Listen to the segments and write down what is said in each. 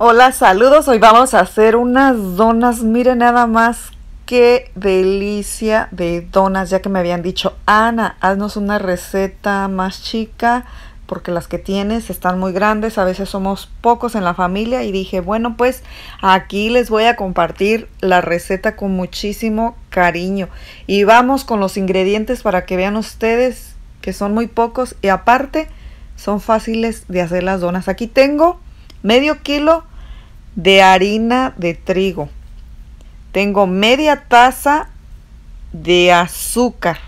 Hola, saludos. Hoy vamos a hacer unas donas. Miren nada más qué delicia de donas. Ya que me habían dicho, Ana, haznos una receta más chica porque las que tienes están muy grandes. A veces somos pocos en la familia y dije, bueno, pues aquí les voy a compartir la receta con muchísimo cariño. Y vamos con los ingredientes para que vean ustedes que son muy pocos y aparte son fáciles de hacer las donas. Aquí tengo medio kilo de harina de trigo. Tengo media taza de azúcar.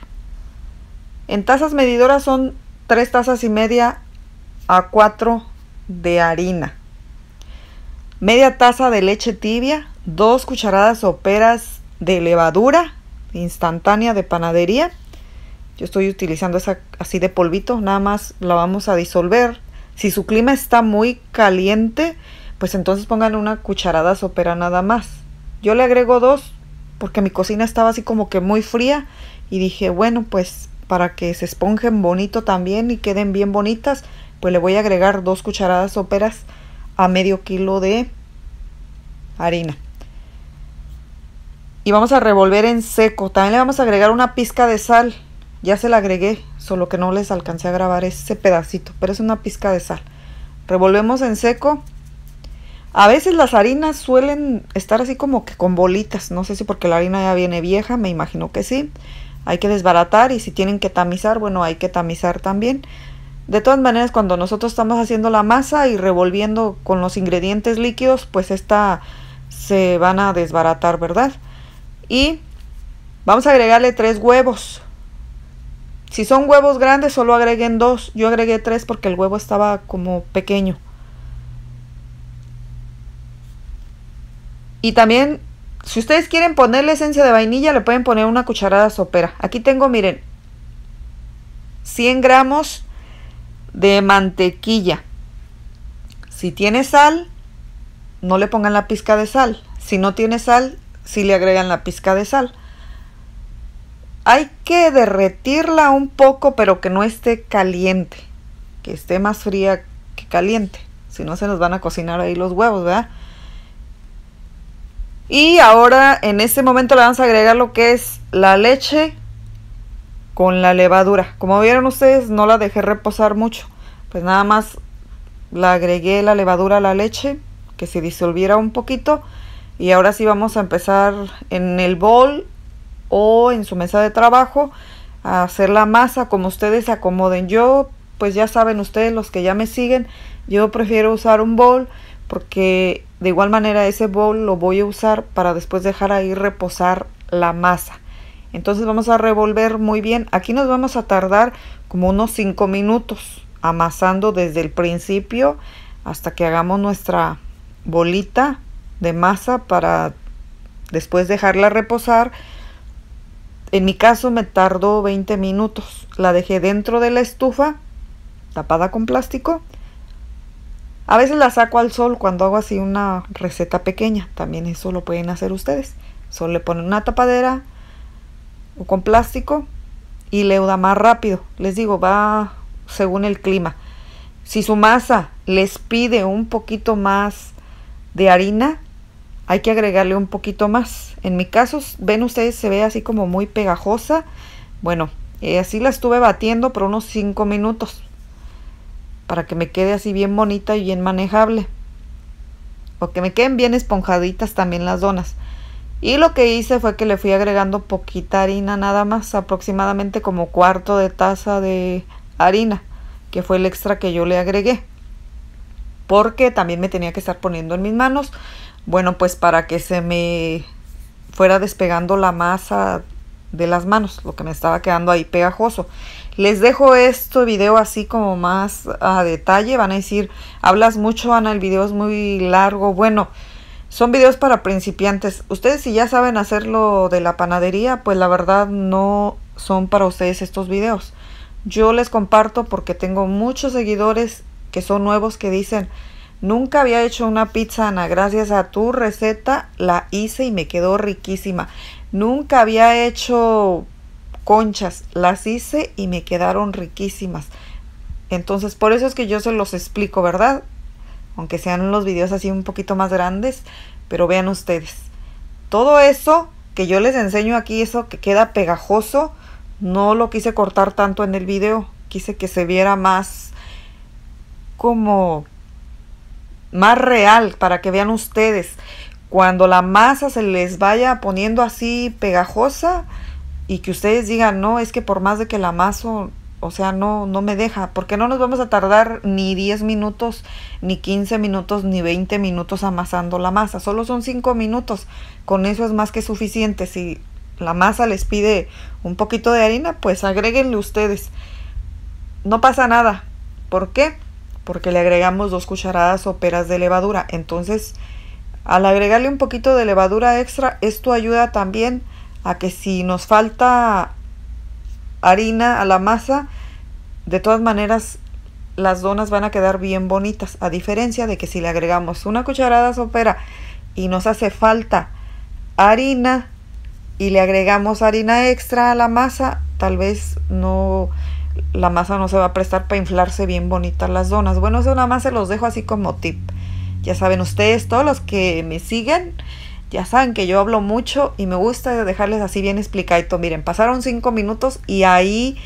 En tazas medidoras son tres tazas y media a 4 de harina. Media taza de leche tibia, Dos cucharadas soperas de levadura instantánea de panadería. Yo estoy utilizando esa así de polvito, nada más la vamos a disolver si su clima está muy caliente, pues entonces pongan una cucharada sopera nada más. Yo le agrego dos porque mi cocina estaba así como que muy fría y dije, bueno, pues para que se esponjen bonito también y queden bien bonitas, pues le voy a agregar dos cucharadas soperas a medio kilo de harina. Y vamos a revolver en seco. También le vamos a agregar una pizca de sal. Ya se la agregué lo que no les alcancé a grabar es ese pedacito, pero es una pizca de sal. Revolvemos en seco. A veces las harinas suelen estar así como que con bolitas, no sé si porque la harina ya viene vieja, me imagino que sí. Hay que desbaratar y si tienen que tamizar, bueno, hay que tamizar también. De todas maneras, cuando nosotros estamos haciendo la masa y revolviendo con los ingredientes líquidos, pues esta se van a desbaratar, ¿verdad? Y vamos a agregarle tres huevos. Si son huevos grandes, solo agreguen dos. Yo agregué tres porque el huevo estaba como pequeño. Y también, si ustedes quieren ponerle esencia de vainilla, le pueden poner una cucharada sopera. Aquí tengo, miren, 100 gramos de mantequilla. Si tiene sal, no le pongan la pizca de sal. Si no tiene sal, sí le agregan la pizca de sal. Hay que derretirla un poco, pero que no esté caliente, que esté más fría que caliente. Si no, se nos van a cocinar ahí los huevos, ¿verdad? Y ahora en este momento le vamos a agregar lo que es la leche con la levadura. Como vieron ustedes, no la dejé reposar mucho. Pues nada más la agregué la levadura a la leche, que se disolviera un poquito. Y ahora sí vamos a empezar en el bol o en su mesa de trabajo a hacer la masa como ustedes se acomoden. Yo, pues ya saben ustedes los que ya me siguen, yo prefiero usar un bol porque de igual manera ese bol lo voy a usar para después dejar ahí reposar la masa. Entonces vamos a revolver muy bien. Aquí nos vamos a tardar como unos 5 minutos amasando desde el principio hasta que hagamos nuestra bolita de masa para después dejarla reposar en mi caso me tardó 20 minutos. La dejé dentro de la estufa, tapada con plástico. A veces la saco al sol cuando hago así una receta pequeña. También eso lo pueden hacer ustedes. Solo le ponen una tapadera o con plástico y leuda más rápido. Les digo, va según el clima. Si su masa les pide un poquito más de harina, hay que agregarle un poquito más. En mi caso, ven ustedes, se ve así como muy pegajosa. Bueno, eh, así la estuve batiendo por unos 5 minutos para que me quede así bien bonita y bien manejable. O que me queden bien esponjaditas también las donas. Y lo que hice fue que le fui agregando poquita harina nada más, aproximadamente como cuarto de taza de harina, que fue el extra que yo le agregué. Porque también me tenía que estar poniendo en mis manos bueno, pues para que se me fuera despegando la masa de las manos, lo que me estaba quedando ahí pegajoso. Les dejo este video así como más a detalle. Van a decir, hablas mucho, Ana, el video es muy largo. Bueno, son videos para principiantes. Ustedes si ya saben hacerlo de la panadería, pues la verdad no son para ustedes estos videos. Yo les comparto porque tengo muchos seguidores que son nuevos que dicen, Nunca había hecho una pizza, Gracias a tu receta la hice y me quedó riquísima. Nunca había hecho conchas. Las hice y me quedaron riquísimas. Entonces, por eso es que yo se los explico, ¿verdad? Aunque sean los videos así un poquito más grandes, pero vean ustedes. Todo eso que yo les enseño aquí, eso que queda pegajoso, no lo quise cortar tanto en el video. Quise que se viera más como más real para que vean ustedes. Cuando la masa se les vaya poniendo así pegajosa y que ustedes digan, no, es que por más de que la amaso, o sea, no, no me deja, porque no nos vamos a tardar ni 10 minutos, ni 15 minutos, ni 20 minutos amasando la masa, solo son 5 minutos, con eso es más que suficiente, si la masa les pide un poquito de harina, pues agréguenle ustedes, no pasa nada, ¿por qué? porque le agregamos dos cucharadas soperas de levadura. Entonces, al agregarle un poquito de levadura extra, esto ayuda también a que si nos falta harina a la masa, de todas maneras las donas van a quedar bien bonitas, a diferencia de que si le agregamos una cucharada sopera y nos hace falta harina y le agregamos harina extra a la masa, tal vez no la masa no se va a prestar para inflarse bien bonitas las donas. Bueno, eso una más se los dejo así como tip. Ya saben ustedes, todos los que me siguen, ya saben que yo hablo mucho y me gusta dejarles así bien explicadito. Miren, pasaron 5 minutos y ahí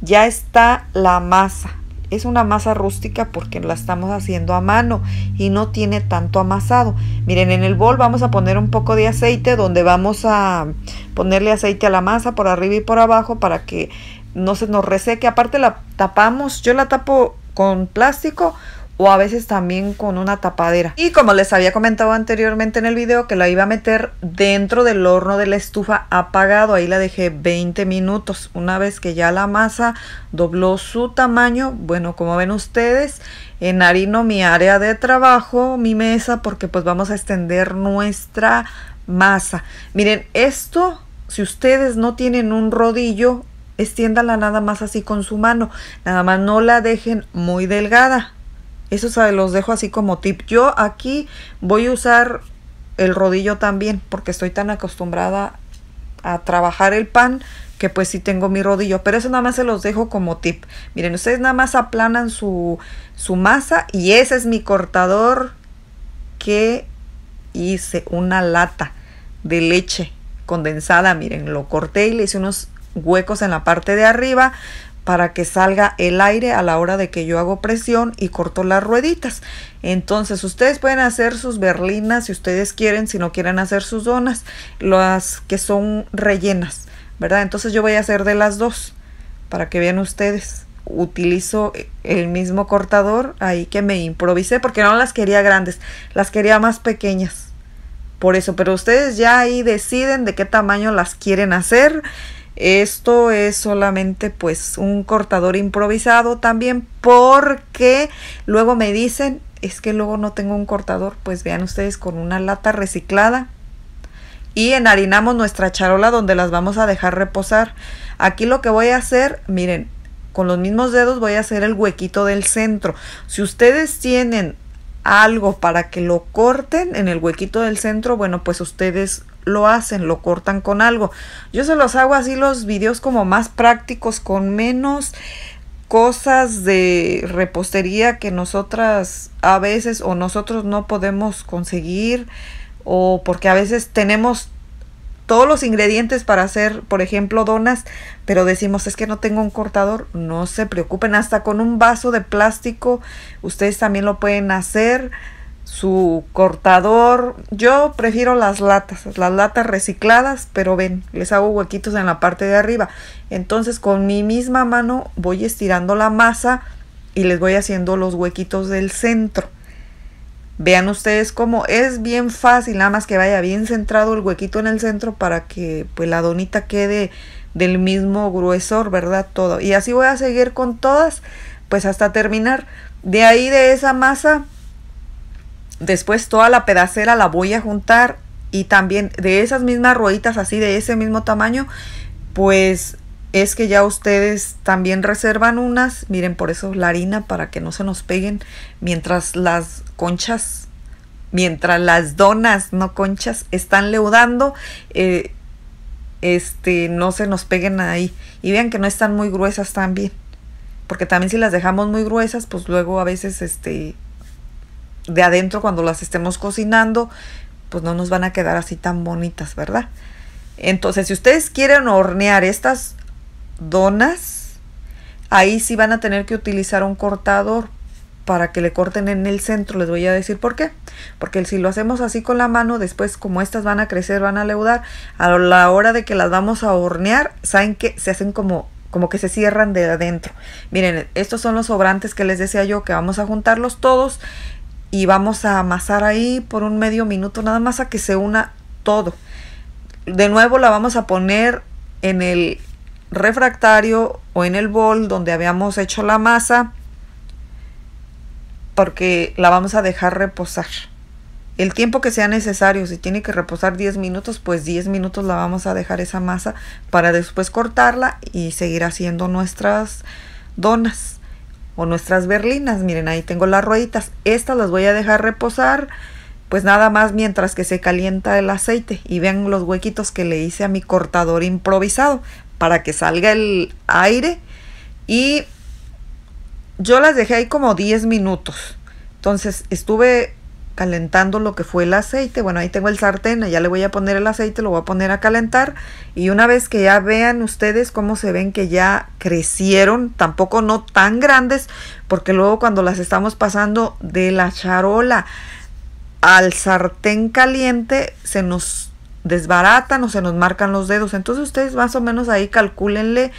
ya está la masa. Es una masa rústica porque la estamos haciendo a mano y no tiene tanto amasado. Miren, en el bol vamos a poner un poco de aceite donde vamos a ponerle aceite a la masa por arriba y por abajo para que no se nos reseque. Aparte la tapamos, yo la tapo con plástico o a veces también con una tapadera. Y como les había comentado anteriormente en el video que la iba a meter dentro del horno de la estufa apagado, ahí la dejé 20 minutos. Una vez que ya la masa dobló su tamaño, bueno, como ven ustedes, en harino mi área de trabajo, mi mesa, porque pues vamos a extender nuestra masa. Miren, esto si ustedes no tienen un rodillo Extiéndala nada más así con su mano. Nada más no la dejen muy delgada. Eso se los dejo así como tip. Yo aquí voy a usar el rodillo también porque estoy tan acostumbrada a trabajar el pan que pues sí tengo mi rodillo. Pero eso nada más se los dejo como tip. Miren, ustedes nada más aplanan su, su masa y ese es mi cortador que hice una lata de leche condensada. Miren, lo corté y le hice unos huecos en la parte de arriba para que salga el aire a la hora de que yo hago presión y corto las rueditas. Entonces ustedes pueden hacer sus berlinas si ustedes quieren, si no quieren hacer sus donas, las que son rellenas, ¿verdad? Entonces yo voy a hacer de las dos para que vean ustedes. Utilizo el mismo cortador ahí que me improvisé porque no las quería grandes, las quería más pequeñas por eso, pero ustedes ya ahí deciden de qué tamaño las quieren hacer esto es solamente pues un cortador improvisado también porque luego me dicen, es que luego no tengo un cortador, pues vean ustedes con una lata reciclada y enharinamos nuestra charola donde las vamos a dejar reposar. Aquí lo que voy a hacer, miren, con los mismos dedos voy a hacer el huequito del centro. Si ustedes tienen algo para que lo corten en el huequito del centro, bueno, pues ustedes lo hacen, lo cortan con algo. Yo se los hago así los videos como más prácticos, con menos cosas de repostería que nosotras a veces o nosotros no podemos conseguir o porque a veces tenemos todos los ingredientes para hacer, por ejemplo, donas, pero decimos es que no tengo un cortador, no se preocupen, hasta con un vaso de plástico ustedes también lo pueden hacer su cortador. Yo prefiero las latas, las latas recicladas, pero ven, les hago huequitos en la parte de arriba. Entonces con mi misma mano voy estirando la masa y les voy haciendo los huequitos del centro. Vean ustedes cómo es bien fácil, nada más que vaya bien centrado el huequito en el centro para que pues la donita quede del mismo gruesor, ¿verdad? Todo. Y así voy a seguir con todas, pues hasta terminar. De ahí de esa masa Después toda la pedacera la voy a juntar y también de esas mismas rueditas así de ese mismo tamaño, pues es que ya ustedes también reservan unas, miren por eso la harina para que no se nos peguen mientras las conchas, mientras las donas, no conchas, están leudando, eh, este, no se nos peguen ahí. Y vean que no están muy gruesas también, porque también si las dejamos muy gruesas, pues luego a veces este, de adentro cuando las estemos cocinando, pues no nos van a quedar así tan bonitas, ¿verdad? Entonces, si ustedes quieren hornear estas donas, ahí sí van a tener que utilizar un cortador para que le corten en el centro. Les voy a decir por qué. Porque si lo hacemos así con la mano, después como estas van a crecer, van a leudar, a la hora de que las vamos a hornear, saben que se hacen como como que se cierran de adentro. Miren, estos son los sobrantes que les decía yo que vamos a juntarlos todos y vamos a amasar ahí por un medio minuto nada más a que se una todo. De nuevo la vamos a poner en el refractario o en el bol donde habíamos hecho la masa porque la vamos a dejar reposar. El tiempo que sea necesario, si tiene que reposar 10 minutos, pues 10 minutos la vamos a dejar esa masa para después cortarla y seguir haciendo nuestras donas o nuestras berlinas. Miren, ahí tengo las rueditas. Estas las voy a dejar reposar pues nada más mientras que se calienta el aceite y vean los huequitos que le hice a mi cortador improvisado para que salga el aire y yo las dejé ahí como 10 minutos entonces estuve calentando lo que fue el aceite. Bueno, ahí tengo el sartén, ya le voy a poner el aceite, lo voy a poner a calentar. Y una vez que ya vean ustedes cómo se ven que ya crecieron, tampoco no tan grandes, porque luego cuando las estamos pasando de la charola al sartén caliente, se nos desbaratan o se nos marcan los dedos. Entonces ustedes más o menos ahí calcúlenle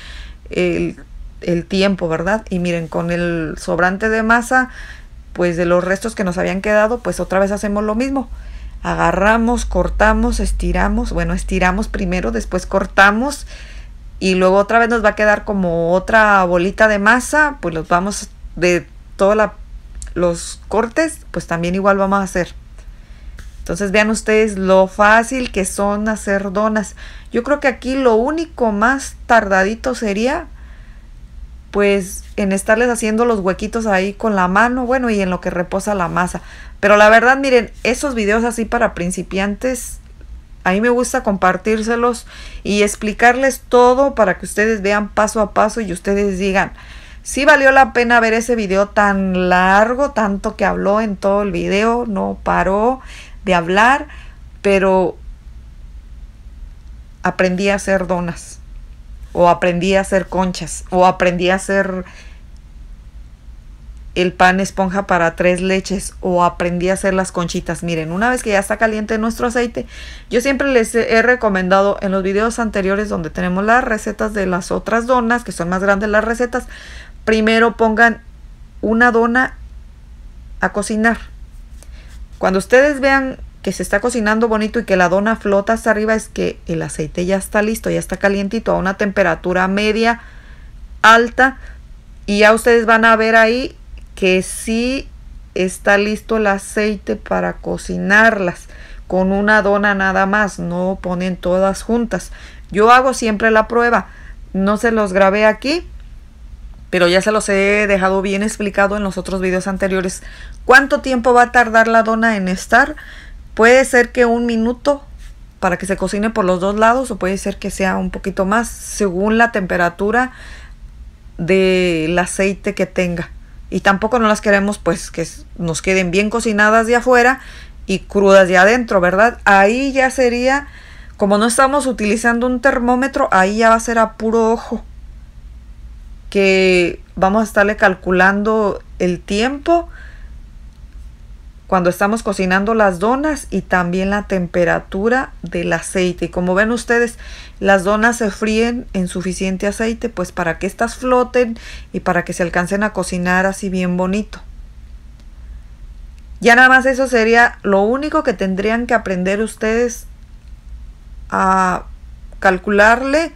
el tiempo, ¿verdad? Y miren, con el sobrante de masa pues de los restos que nos habían quedado, pues otra vez hacemos lo mismo. Agarramos, cortamos, estiramos, bueno, estiramos primero, después cortamos y luego otra vez nos va a quedar como otra bolita de masa, pues los vamos de todos los cortes, pues también igual vamos a hacer. Entonces vean ustedes lo fácil que son hacer donas. Yo creo que aquí lo único más tardadito sería pues en estarles haciendo los huequitos ahí con la mano, bueno, y en lo que reposa la masa. Pero la verdad, miren, esos videos así para principiantes, a mí me gusta compartírselos y explicarles todo para que ustedes vean paso a paso y ustedes digan, si sí valió la pena ver ese video tan largo, tanto que habló en todo el video, no paró de hablar, pero aprendí a hacer donas o aprendí a hacer conchas, o aprendí a hacer el pan esponja para tres leches, o aprendí a hacer las conchitas. Miren, una vez que ya está caliente nuestro aceite, yo siempre les he recomendado en los videos anteriores donde tenemos las recetas de las otras donas, que son más grandes las recetas, primero pongan una dona a cocinar. Cuando ustedes vean que se está cocinando bonito y que la dona flota hasta arriba es que el aceite ya está listo, ya está calientito a una temperatura media alta y ya ustedes van a ver ahí que sí está listo el aceite para cocinarlas con una dona nada más, no ponen todas juntas. Yo hago siempre la prueba, no se los grabé aquí, pero ya se los he dejado bien explicado en los otros videos anteriores. ¿Cuánto tiempo va a tardar la dona en estar? Puede ser que un minuto para que se cocine por los dos lados o puede ser que sea un poquito más según la temperatura del aceite que tenga. Y tampoco no las queremos pues que nos queden bien cocinadas de afuera y crudas de adentro, ¿verdad? Ahí ya sería, como no estamos utilizando un termómetro, ahí ya va a ser a puro ojo. Que vamos a estarle calculando el tiempo cuando estamos cocinando las donas y también la temperatura del aceite. Y como ven ustedes, las donas se fríen en suficiente aceite pues para que estas floten y para que se alcancen a cocinar así bien bonito. Ya nada más eso sería lo único que tendrían que aprender ustedes a calcularle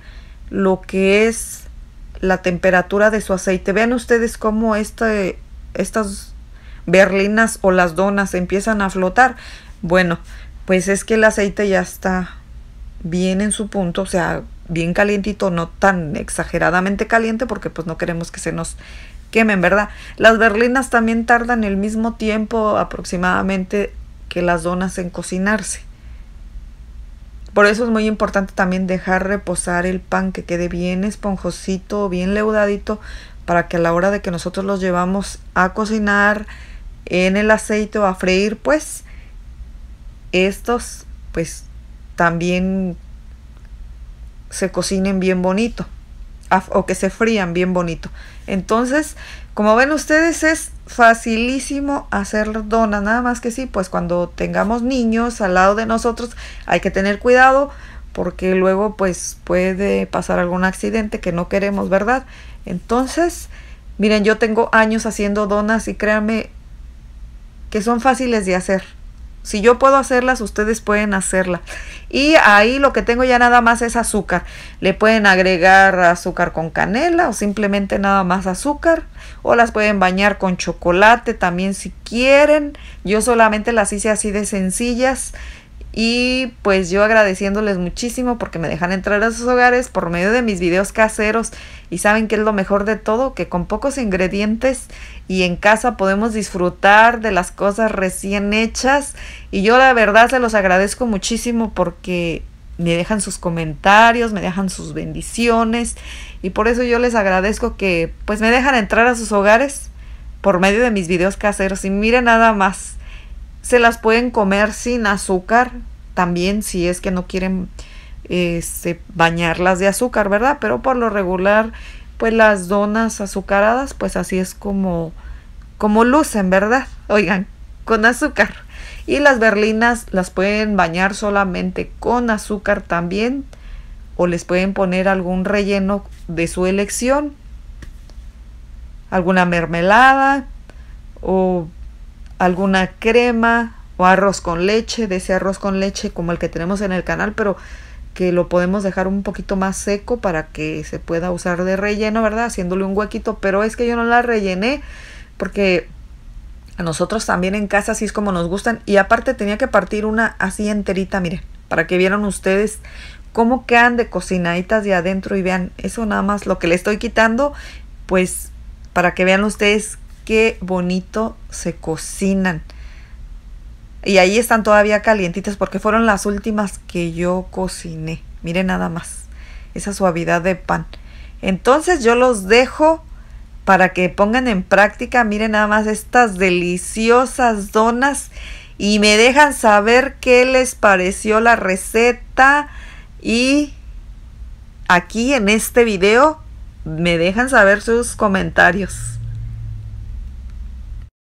lo que es la temperatura de su aceite. Vean ustedes cómo este, estas berlinas o las donas empiezan a flotar, bueno, pues es que el aceite ya está bien en su punto, o sea, bien calientito, no tan exageradamente caliente porque pues no queremos que se nos quemen, ¿verdad? Las berlinas también tardan el mismo tiempo aproximadamente que las donas en cocinarse. Por eso es muy importante también dejar reposar el pan que quede bien esponjosito, bien leudadito, para que a la hora de que nosotros los llevamos a cocinar, en el aceite a freír, pues estos pues también se cocinen bien bonito o que se frían bien bonito. Entonces, como ven ustedes, es facilísimo hacer donas, nada más que sí, pues cuando tengamos niños al lado de nosotros hay que tener cuidado porque luego pues puede pasar algún accidente que no queremos, ¿verdad? Entonces, miren, yo tengo años haciendo donas y créanme, que son fáciles de hacer. Si yo puedo hacerlas, ustedes pueden hacerlas Y ahí lo que tengo ya nada más es azúcar. Le pueden agregar azúcar con canela o simplemente nada más azúcar. O las pueden bañar con chocolate también si quieren. Yo solamente las hice así de sencillas. Y pues yo agradeciéndoles muchísimo porque me dejan entrar a sus hogares por medio de mis videos caseros. Y saben que es lo mejor de todo, que con pocos ingredientes y en casa podemos disfrutar de las cosas recién hechas. Y yo la verdad se los agradezco muchísimo porque me dejan sus comentarios, me dejan sus bendiciones. Y por eso yo les agradezco que pues me dejan entrar a sus hogares por medio de mis videos caseros. Y miren nada más se las pueden comer sin azúcar también si es que no quieren este, bañarlas de azúcar, ¿verdad? Pero por lo regular, pues las donas azucaradas, pues así es como, como lucen, ¿verdad? Oigan, con azúcar. Y las berlinas las pueden bañar solamente con azúcar también o les pueden poner algún relleno de su elección, alguna mermelada o alguna crema o arroz con leche, de ese arroz con leche como el que tenemos en el canal, pero que lo podemos dejar un poquito más seco para que se pueda usar de relleno, ¿verdad? Haciéndole un huequito, pero es que yo no la rellené porque a nosotros también en casa así es como nos gustan y aparte tenía que partir una así enterita, mire, para que vieran ustedes cómo quedan de cocinaditas de adentro y vean, eso nada más lo que le estoy quitando, pues para que vean ustedes qué bonito se cocinan. Y ahí están todavía calientitas porque fueron las últimas que yo cociné. Miren nada más esa suavidad de pan. Entonces yo los dejo para que pongan en práctica, miren nada más estas deliciosas donas y me dejan saber qué les pareció la receta y aquí en este video me dejan saber sus comentarios.